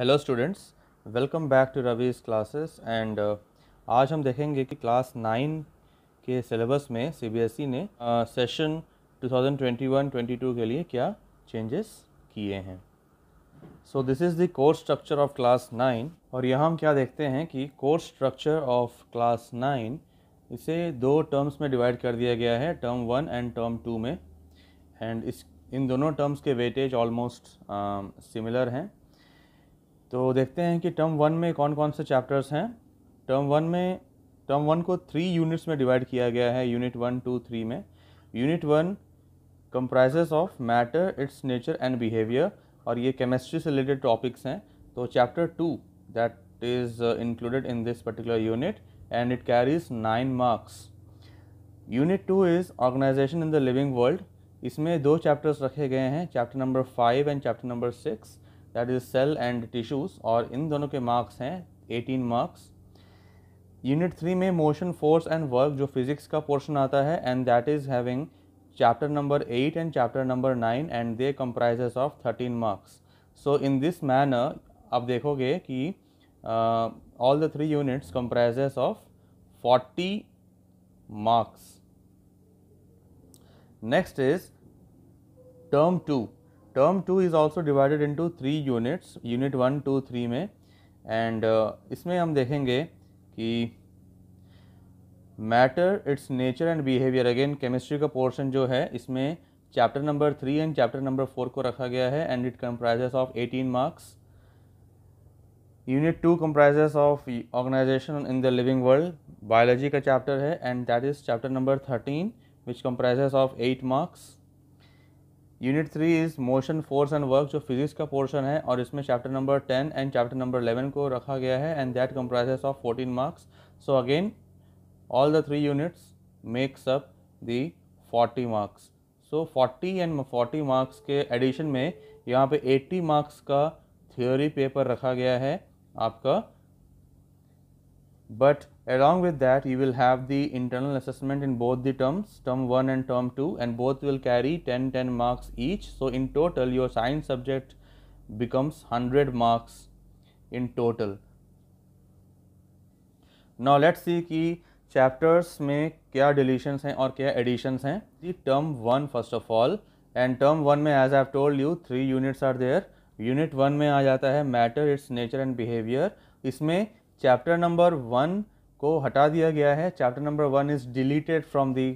Hello students welcome back to Ravi's classes and आज हम देखेंगे कि क्लास नाइन के सिलेबस में सीबीएसई e ने सेशन uh, 2021-22 के लिए क्या चेंजेस किए हैं so this is the course structure of class nine और यहाँ हम क्या देखते हैं कि course structure of class nine इसे दो टर्म्स में डिवाइड कर दिया गया है term one and term two में एंड इस इन दोनों टर्म्स के वेटेज ऑलमोस्ट सिमिलर हैं तो देखते हैं कि टर्म वन में कौन कौन से चैप्टर्स हैं टर्म वन में टर्म वन को थ्री यूनिट्स में डिवाइड किया गया है यूनिट वन टू थ्री में unit one comprises of matter its nature and behaviour और ये केमिस्ट्री से रिलेटेड टॉपिक्स हैं तो chapter two that is included in this particular unit and it carries nine marks unit two is organisation in the living world इसमें दो chapters रखे गए हैं chapter number five and chapter number six that is cell and tissues और इन दोनों के marks हैं एटीन मार्क्स यूनिट थ्री में मोशन फोर्स एंड वर्क जो फिजिक्स का पोर्शन आता है and that is having chapter number eight and chapter number nine and they comprises of thirteen marks so in this manner आप देखोगे कि all the three units comprises of forty marks next is term two term two is also divided into three units unit one two three में and uh, इसमें हम देखेंगे कि matter its nature and behaviour again chemistry का portion जो है इसमें chapter number three and chapter number four को रखा गया है and it comprises of eighteen marks unit two comprises of organisation in the living world biology का chapter है and that is chapter number thirteen which comprises of eight marks unit three is motion force and work जो physics का portion है और इसमें chapter number ten and chapter number eleven को रखा गया है and that comprises of fourteen marks so again all the three units makes up the forty marks so forty and forty marks के addition में यहाँ पे एट्टी मार्क्स का theory paper रखा गया है आपका but along with that you will have the internal assessment in both the terms term 1 and term 2 and both will carry 10 10 marks each. So, in total your science subject becomes 100 marks in total. Now, let's see ki chapters mein kya deletions hain aur kya additions hain the term 1 first of all and term 1 mein as i have told you three units are there unit 1 mein aa jata hai matter its nature and behavior isme chapter number one को हटा दिया गया है chapter number one is deleted from the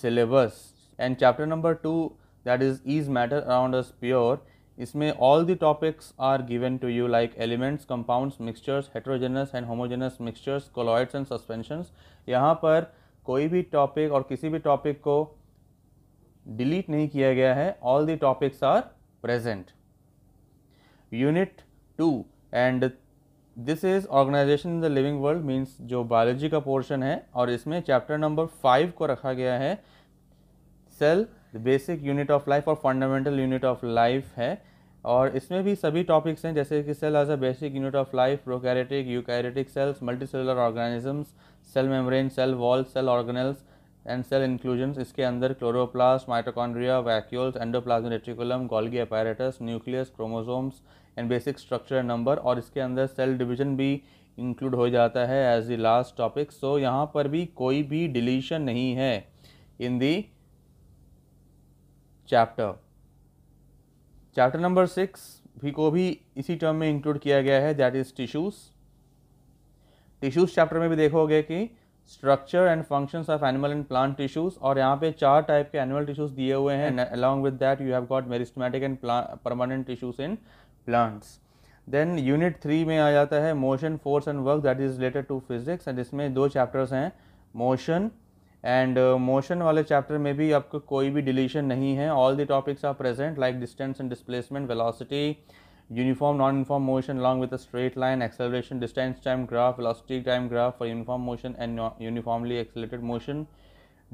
syllabus and chapter number two that is is matter around us pure इसमें all the topics are given to you like elements compounds mixtures heterogeneous and homogeneous mixtures colloids and suspensions यहाँ पर कोई भी topic और किसी भी topic को delete नहीं किया गया है all the topics are present unit two and this is organisation in the living world means जो बायोलॉजी का पोर्शन है और इसमें चैप्टर नंबर फाइव को रखा गया है cell the basic unit of life और फंडामेंटल यूनिट ऑफ लाइफ है और इसमें भी सभी टॉपिक्स हैं जैसे कि cell as a basic unit of life prokaryotic eukaryotic cells multi cellular organisms cell membrane cell wall cell organelles and cell inclusion इसके अंदर chloroplast mitochondria vacuoles endoplasmic reticulum Golgi apparatus nucleus chromosomes and basic structure number और इसके अंदर cell division भी include हो जाता है as the last topic so यहाँ पर भी कोई भी डिलीशन नहीं है in the chapter chapter number six भी को भी इसी टर्म में इंक्लूड किया गया है that is tissues tissues chapter में भी देखोगे कि structure and functions of animal and plant tissues और यहाँ पे चार टाइप के एनिमल टिश्यूज़ दिए हुए हैं along with that you have got meristematic and permanent tissues in plants then unit three में आ जाता है motion force and work that is related to physics and इसमें दो चैप्टर्स हैं मोशन एंड मोशन वाले चैप्टर में भी आपको कोई भी डिलीशन नहीं है all the topics are present like distance and displacement velocity uniform non uniform motion long with straight line acceleration distance time graph velocity time graph for uniform motion and uniformly accelerated motion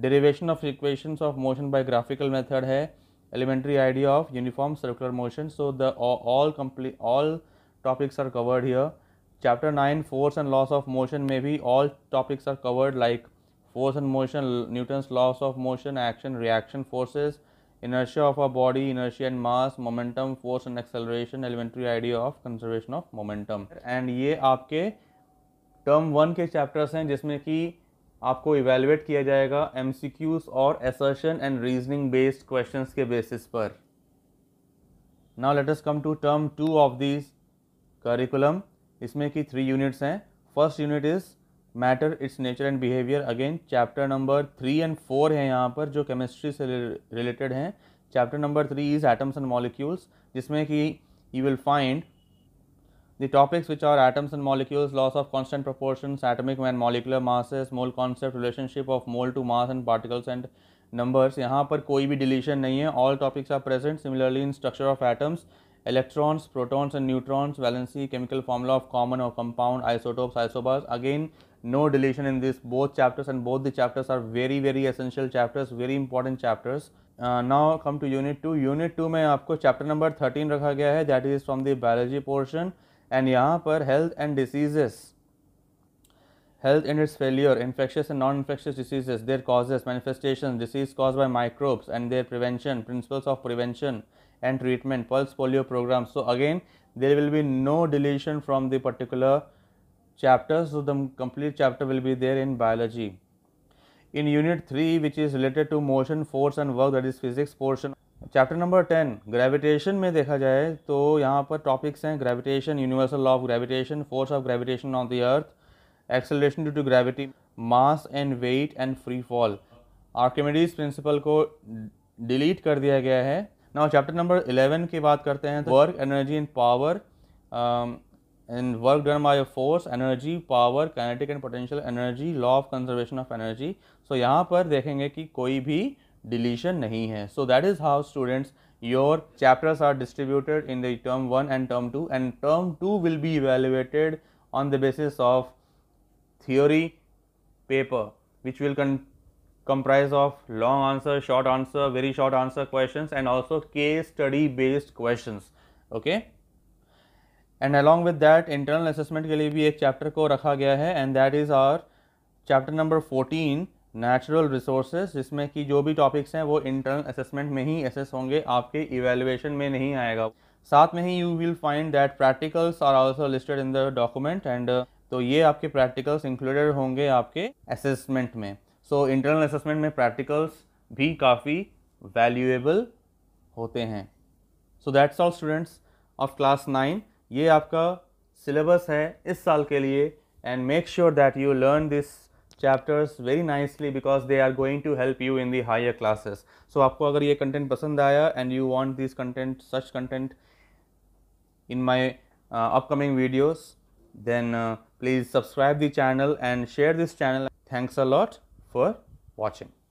derivation of equations of motion by graphical method है elementary idea of uniform circular motion. So, the all, all complete all topics are covered here. Chapter 9 force and laws of motion may be all topics are covered like force and motion, Newton's laws of motion, action, reaction forces, inertia of a body, inertia and mass, momentum, force and acceleration, elementary idea of conservation of momentum. And ye aapke term 1 ke chapters hain jisme ki आपको evaluate किया जाएगा M और assertion and reasoning based question के basis पर now let us come to term two of this curriculum इसमें कि three units हैं first unit is matter its nature and behaviour again chapter number three and four हैं यहाँ पर जो chemistry से रिलेटेड हैं chapter number three is atoms and molecules जिसमें कि you will find The topics which are atoms and molecules, laws of constant proportions, atomic and molecular masses, mole concept, relationship of mole to mass and particles and numbers. यहाँ पर कोई भी deletion नहीं है all topics are present. Similarly in structure of atoms, electrons, protons and neutrons, valency, chemical formula of common or compound, isotopes, isobars. Again no deletion in this both chapters and both the chapters are very very essential chapters, very important chapters. Now come to unit two unit two में आपको chapter number thirteen रखा गया है that is from the biology portion and यहाँ पर health and diseases health and its failure, infectious and non-infectious diseases, their causes, manifestations, disease caused by microbes and their prevention, principles of prevention and treatment, pulse polio program. So again, there will be no deletion from the particular chapter. So the complete chapter will be there in biology. In unit 3, which is related to motion, force and work, that is physics portion chapter number ten gravitation में देखा जाए तो यहाँ पर topics हैं gravitation universal law of gravitation force of gravitation on the earth acceleration due to gravity mass and weight and free fall Archimedes principle को delete कर दिया गया है नाउ चैप्टर नंबर इलेवन की बात करते हैं work energy and power and work done by force energy power kinetic and potential energy law of conservation of energy so यहाँ पर देखेंगे कि कोई भी deletion nahi hai. So, that is how students your chapters are distributed in the term 1 and term 2 and term 2 will be evaluated on the basis of theory paper which will comprise of long answer, short answer, very short answer questions and also case study based questions. Okay. And along with that internal assessment के लिए भी एक chapter को रखा गया है and that is our chapter number fourteen natural resources जिसमें कि जो भी टॉपिक्स हैं वो इंटरनल असेसमेंट में ही असेस होंगे आपके इवेलुएशन में नहीं आएगा साथ में ही you will find that practicals are also listed in the document and तो ये आपके प्रैक्टिकल्स इंक्लूडेड होंगे आपके असेसमेंट में सो इंटरनल असेसमेंट में प्रैक्टिकल्स भी काफ़ी वैल्यूएबल होते हैं so that's all students of class nine ये आपका सिलेबस है इस साल के लिए and make sure that you learn this chapters very nicely because they are going to help you in the higher classes. So, if you like this content and you want this content, such content in my uh, upcoming videos, then uh, please subscribe the channel and share this channel. Thanks a lot for watching.